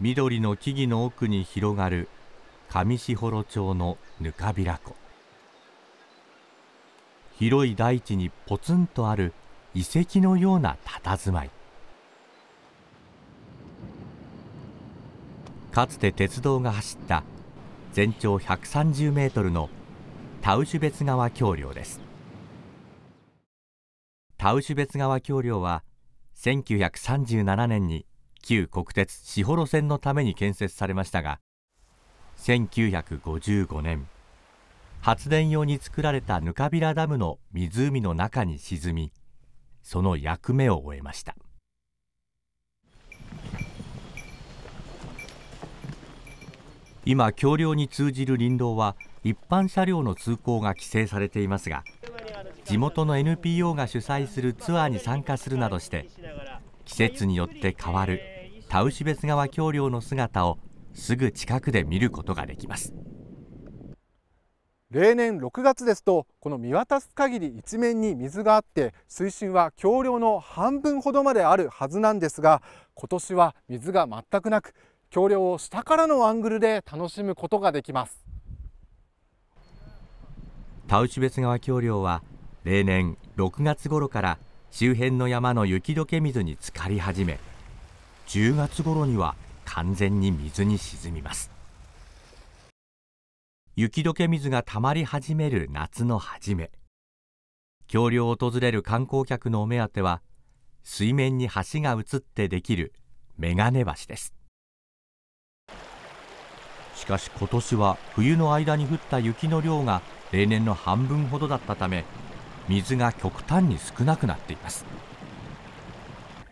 緑の木々の奥に広がる上士幌町のぬかびら湖広い大地にポツンとある遺跡のような佇まいかつて鉄道が走った全長130メートルのタウシュベツ川橋梁ですタウシュベツ川橋梁は1937年に旧国鉄志幌線のために建設されましたが1955年発電用に作られたぬかびらダムの湖の中に沈みその役目を終えました今橋梁に通じる林道は一般車両の通行が規制されていますが地元の NPO が主催するツアーに参加するなどして季節によって変わるタウシベ別川橋梁の姿をすぐ近くで見ることができます例年6月ですとこの見渡す限り一面に水があって水深は橋梁の半分ほどまであるはずなんですが今年は水が全くなく橋梁を下からのアングルで楽しむことができますタウシベ別川橋梁は例年6月頃から周辺の山の雪解け水に浸かり始め10月頃には完全に水に沈みます雪解け水がたまり始める夏の初め橋梁を訪れる観光客のお目当ては水面に橋が映ってできる眼鏡橋ですしかし今年は冬の間に降った雪の量が例年の半分ほどだったため水が極端に少なくなっています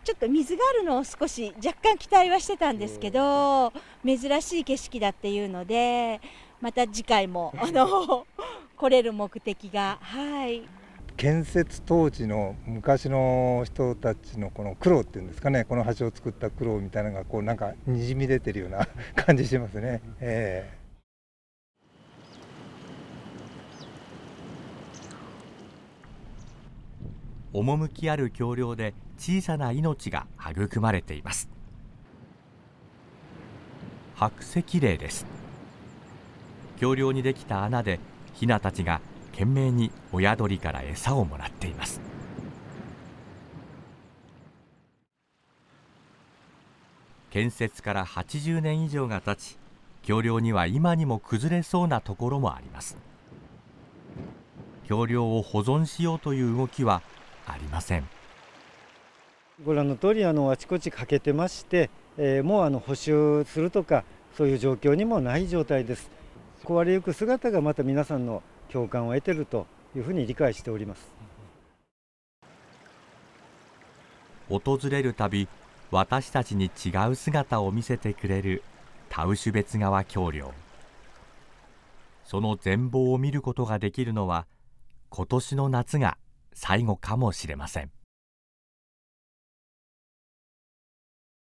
ちょっと水があるのを少し若干期待はしてたんですけど、珍しい景色だっていうので、また次回も あの来れる目的が、はい、建設当時の昔の人たちのこの苦労っていうんですかねこの橋を作った苦労みたいなのがこうなんかにじみ出てるような 感じしますね。えー趣ある橋梁で小さな命が育まれています白石霊です橋梁にできた穴でヒナたちが懸命に親鳥から餌をもらっています建設から80年以上が経ち橋梁には今にも崩れそうなところもあります橋梁を保存しようという動きはありませんご覧の通りあのあちこち欠けてまして、えー、もうあの補修するとかそういう状況にもない状態です壊れゆく姿がまた皆さんの共感を得ているというふうに理解しております訪れるたび私たちに違う姿を見せてくれるタウシュベツ川橋梁その全貌を見ることができるのは今年の夏が最後かもしれません。